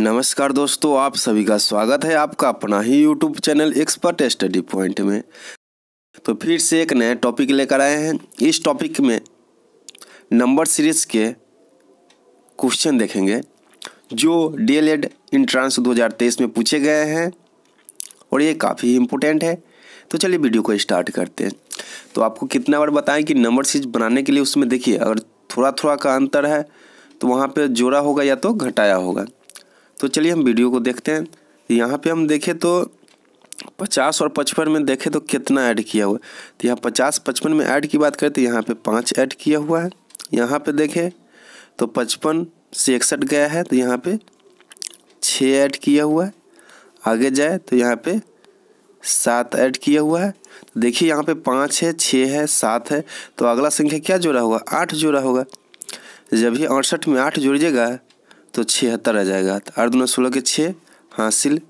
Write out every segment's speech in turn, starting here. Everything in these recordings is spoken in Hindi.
नमस्कार दोस्तों आप सभी का स्वागत है आपका अपना ही YouTube channel expert study point में तो फिर से एक नए टॉपिक लेकर आए हैं इस टॉपिक में नंबर सीरीज के क्वेश्चन देखेंगे जो डी एल एड इंट्रांस तेईस में पूछे गए हैं और ये काफ़ी इम्पोर्टेंट है तो चलिए वीडियो को स्टार्ट करते हैं तो आपको कितना बार बताएं कि नंबर सीरीज बनाने के लिए उसमें देखिए अगर थोड़ा थोड़ा का अंतर है तो वहाँ पर जोड़ा होगा या तो घटाया होगा तो चलिए हम वीडियो को देखते हैं यहाँ पे हम देखें तो पचास और पचपन में देखें तो कितना ऐड किया हुआ है तो यहाँ पचास पचपन में ऐड की बात करें तो यहाँ पे पाँच ऐड किया हुआ है यहाँ पे देखें तो पचपन से इकसठ गया है तो यहाँ पे छः ऐड किया हुआ है आगे जाए तो यहाँ पे सात ऐड किया हुआ है तो देखिए यहाँ पे पाँच है छः है सात है तो अगला संख्या क्या जोड़ा होगा आठ जोड़ा होगा जब ये अड़सठ में आठ जोड़िएगा तो छिहत्तर आ जाएगा तो आठ दोनों सोलह के छः हासिल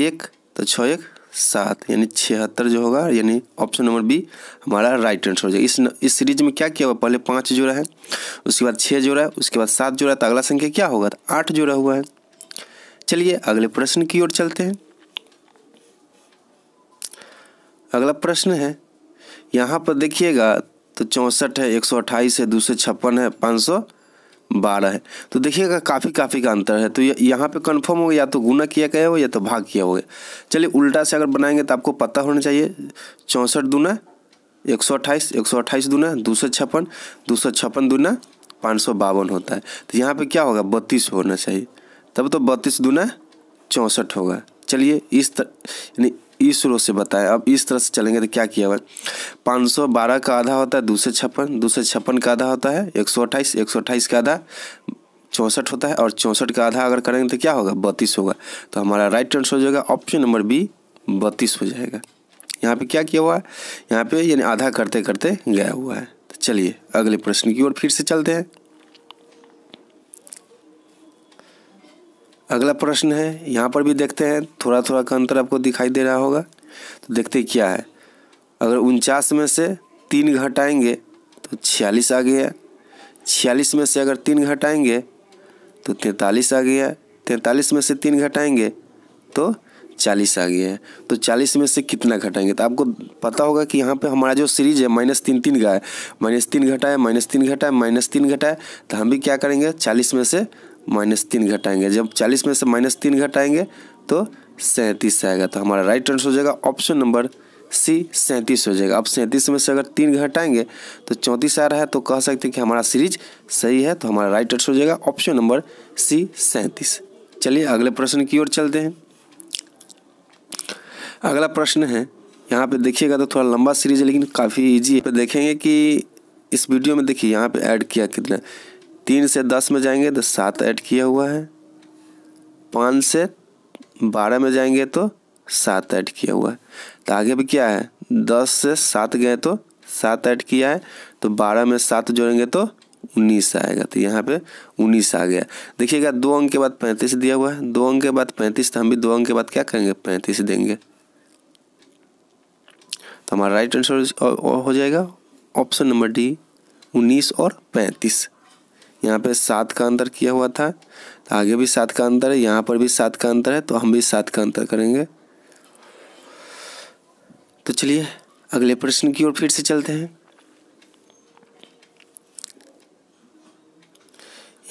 एक तो छः एक सात यानी छिहत्तर जो होगा यानी ऑप्शन नंबर बी हमारा राइट आंसर हो जाएगा इस न, इस सीरीज में क्या किया हुआ पहले पाँच जोड़ा है उसके बाद छः जोड़ा है उसके बाद सात जोड़ा है तो अगला संख्या क्या होगा तो आठ जोड़ा हुआ है चलिए अगले प्रश्न की ओर चलते हैं अगला प्रश्न है यहाँ पर देखिएगा तो चौंसठ है एक सौ अट्ठाईस है दो सौ छप्पन है पाँच सौ बारह है तो देखिएगा काफ़ी काफ़ी का अंतर है तो यहाँ पे कंफर्म हो गया या तो गुना किया गया हो या तो भाग किया हो गया चलिए उल्टा से अगर बनाएंगे तो आपको पता होना चाहिए चौंसठ दूना एक सौ अट्ठाईस एक सौ अट्ठाईस दूना दो सौ छप्पन दो सौ छप्पन दूना पाँच सौ बावन होता है तो यहाँ पे क्या होगा बत्तीस होना चाहिए तब तो बत्तीस दूना चौंसठ होगा चलिए इस तरह यानी ईसरो से बताया अब इस तरह से चलेंगे तो क्या किया हुआ है पाँच सौ बारह का आधा होता है दो सौ छप्पन दो सौ छप्पन का आधा होता है एक सौ अट्ठाईस एक सौ अट्ठाईस का आधा चौंसठ होता है और चौंसठ का आधा अगर करेंगे तो क्या होगा बत्तीस होगा तो हमारा राइट आंसर हो जाएगा ऑप्शन नंबर बी बत्तीस हो जाएगा यहाँ पर क्या किया हुआ है यहाँ पर यानी आधा करते करते गया हुआ है तो चलिए अगले प्रश्न की ओर फिर से चलते हैं अगला प्रश्न है यहाँ पर भी देखते हैं थोड़ा थोड़ा का अंतर आपको दिखाई दे रहा होगा तो देखते क्या है अगर उनचास में से तीन घटाएंगे तो छियालीस आ गया छियालीस में से अगर तीन घटाएंगे तो तैंतालीस आ गया तैंतालीस में से तीन घटाएंगे तो चालीस आ गया है तो चालीस में से कितना घटाएंगे तो आपको पता होगा कि यहाँ पे हमारा जो सीरीज है माइनस तीन तीन का है माइनस तीन घटाए माइनस तीन घटाए माइनस तीन घटाए तो हम भी क्या करेंगे चालीस में से माइनस तीन घटाएंगे जब चालीस में से माइनस तीन घटाएंगे तो सैंतीस आएगा तो हमारा राइट आंसर हो जाएगा ऑप्शन नंबर सी सैंतीस हो जाएगा अब सैंतीस में से अगर तीन घटाएंगे तो चौंतीस आ रहा है तो कह सकते हैं कि हमारा सीरीज सही है तो हमारा राइट आंसर हो जाएगा ऑप्शन नंबर सी सैंतीस चलिए अगले प्रश्न की ओर चलते हैं अगला प्रश्न है यहाँ पे देखिएगा तो थोड़ा लंबा सीरीज है लेकिन काफ़ी ईजी है देखेंगे कि इस वीडियो में देखिए यहाँ पे ऐड किया कितना तीन से दस में जाएंगे तो सात ऐड किया हुआ है पाँच से बारह में जाएंगे तो सात ऐड किया हुआ है तो आगे भी क्या है दस से सात गए तो सात ऐड किया है तो बारह में सात जोड़ेंगे तो उन्नीस आएगा तो यहाँ पे उन्नीस आ गया देखिएगा दो अंक के बाद पैंतीस दिया हुआ है दो अंक के बाद पैंतीस तो हम भी दो अंक के बाद क्या करेंगे पैंतीस देंगे तो हमारा राइट आंसर हो जाएगा ऑप्शन नंबर डी उन्नीस और पैंतीस यहाँ पे सात का अंतर किया हुआ था तो आगे भी सात का अंतर है यहाँ पर भी सात का अंतर है तो हम भी सात का अंतर करेंगे तो चलिए अगले प्रश्न की ओर फिर से चलते हैं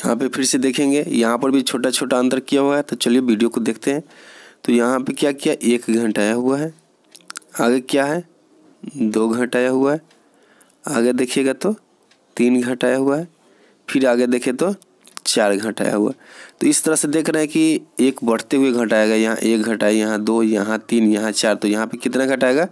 यहाँ पे फिर से देखेंगे यहाँ पर भी छोटा छोटा अंतर किया हुआ है तो चलिए वीडियो को देखते हैं तो यहाँ पे क्या किया एक घंटा आया हुआ है आगे क्या है दो घंटा आया हुआ है आगे देखिएगा तो तीन आया हुआ है फिर आगे देखें तो चार घटाया हुआ तो इस तरह से देख रहे हैं कि एक बढ़ते हुए घंटा आएगा यहाँ एक घटाए यहाँ दो यहाँ तीन यहाँ चार तो यहाँ पे कितना घटाएगा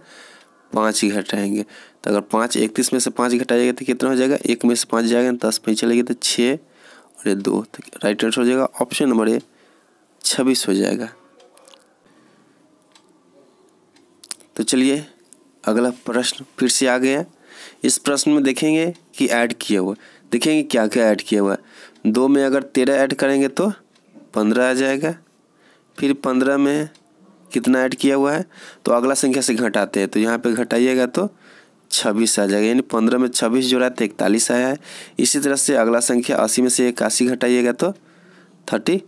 पाँच ही घटाएंगे तो अगर पाँच इकतीस में से पाँच घटाएगा तो कितना हो जाएगा एक में से पाँच जाएगा दस में चलेगी तो छः और ये दो तो राइट आंसर हो जाएगा ऑप्शन नंबर ए छब्बीस हो जाएगा तो चलिए अगला प्रश्न फिर से आ गया इस प्रश्न में देखेंगे कि ऐड किया हुआ देखेंगे क्या क्या ऐड किया हुआ है दो में अगर तेरह ऐड करेंगे तो पंद्रह आ जाएगा फिर पंद्रह में कितना ऐड किया हुआ है तो अगला संख्या से घटाते हैं तो यहाँ पे घटाइएगा तो छब्बीस आ जाएगा यानी पंद्रह में छब्बीस जोड़ा तो इकतालीस आया है इसी तरह से अगला संख्या अस्सी में से इक्यासी घटाइएगा तो थर्टी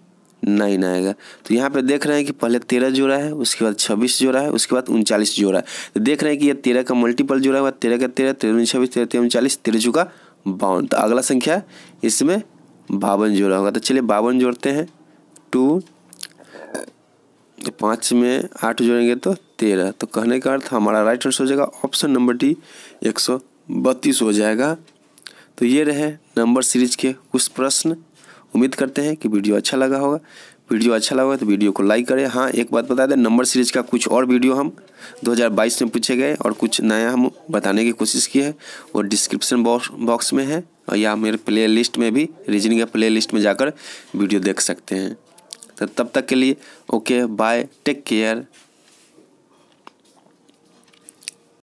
नाइन आएगा तो यहाँ पे देख रहे हैं कि पहले तेरह जोड़ा है उसके बाद छब्बीस जोड़ा है उसके बाद उनचालीस जोड़ा है तो देख रहे हैं कि यह तेरह का मल्टीपल जोड़ा हुआ तेरह का तेरह तेरह छब्बीस तेरह तेरह उनचालीस तेरह चुका बावन तो अगला संख्या इसमें बावन जोड़ा होगा तो चलिए बावन जोड़ते हैं टू तो पाँच में आठ जोड़ेंगे तो तेरह तो कहने का अर्थ हमारा राइट आंसर हो जाएगा ऑप्शन नंबर डी एक सौ बत्तीस हो जाएगा तो ये रहे नंबर सीरीज के कुछ प्रश्न उम्मीद करते हैं कि वीडियो अच्छा लगा होगा वीडियो अच्छा लगा तो वीडियो को लाइक करें हाँ एक बात बता दें नंबर सीरीज का कुछ और वीडियो हम 2022 में पूछे गए और कुछ नया हम बताने की कोशिश की है वो डिस्क्रिप्शन बॉक्स बॉक्स में है और या मेरे प्ले लिस्ट में भी रीजनिंग प्ले लिस्ट में जाकर वीडियो देख सकते हैं तो तब तक के लिए ओके बाय टेक केयर